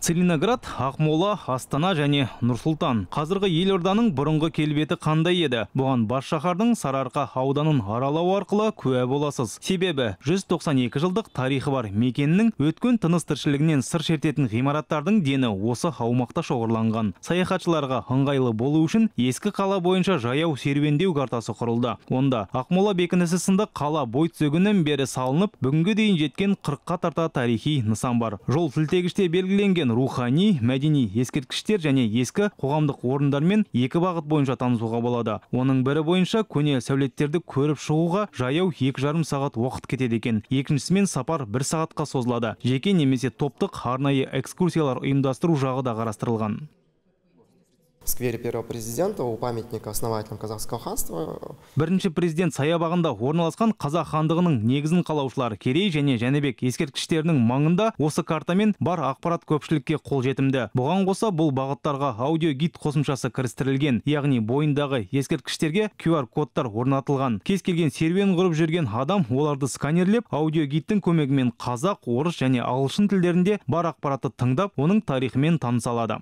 целиноград ақмола астана және нұрсұлтан Қазіргі қазіргі елорданың бұрынғы келбеті қандай еді бұған бас шаһардың сарыарқа ауданын аралау арқылы куә боласыз себебі 192 жылдық тарихы бар мекеннің өткен тыныс тіршілігінен сыр шертетін ғимараттардың дені осы аумақта шоғырланған саяхатшыларға ыңғайлы болу үшін ескі қала бойынша жаяу серуендеу картасы құрылды онда ақмола бекінісі сынды қала бой түзегінен бері салынып бүгінге дейін жеткен қырыққа тарта тарихи нысан бар жол сілтегіште белгіленген рухани мәдени ескерткіштер және ескі қоғамдық орындармен екі бағыт бойынша танысуға болады оның бірі бойынша көне сәулеттерді көріп шығуға жаяу екі жарым сағат уақыт кетеді екен екіншісімен сапар бір сағатқа созылады жеке немесе топтық арнайы экскурсиялар ұйымдастыру жағы да қарастырылған сквере первого президента у памятника основателям казахского ханства бірінші президент саябағында орналасқан қазақ хандығының негізін қалаушылар керей және жәнібек ескерткіштерінің маңында осы картамен бар ақпарат көпшілікке қол жетімді. бұған қоса бұл бағыттарға аудио-гид қосымшасы кірістірілген яғни бойындағы ескерткіштерге qr кодтар орнатылған кез келген серуен құрып жүрген адам оларды сканерлеп аудио-гидтің көмегімен қазақ орыс және ағылшын тілдерінде бар ақпаратты тыңдап оның тарихымен таныса алады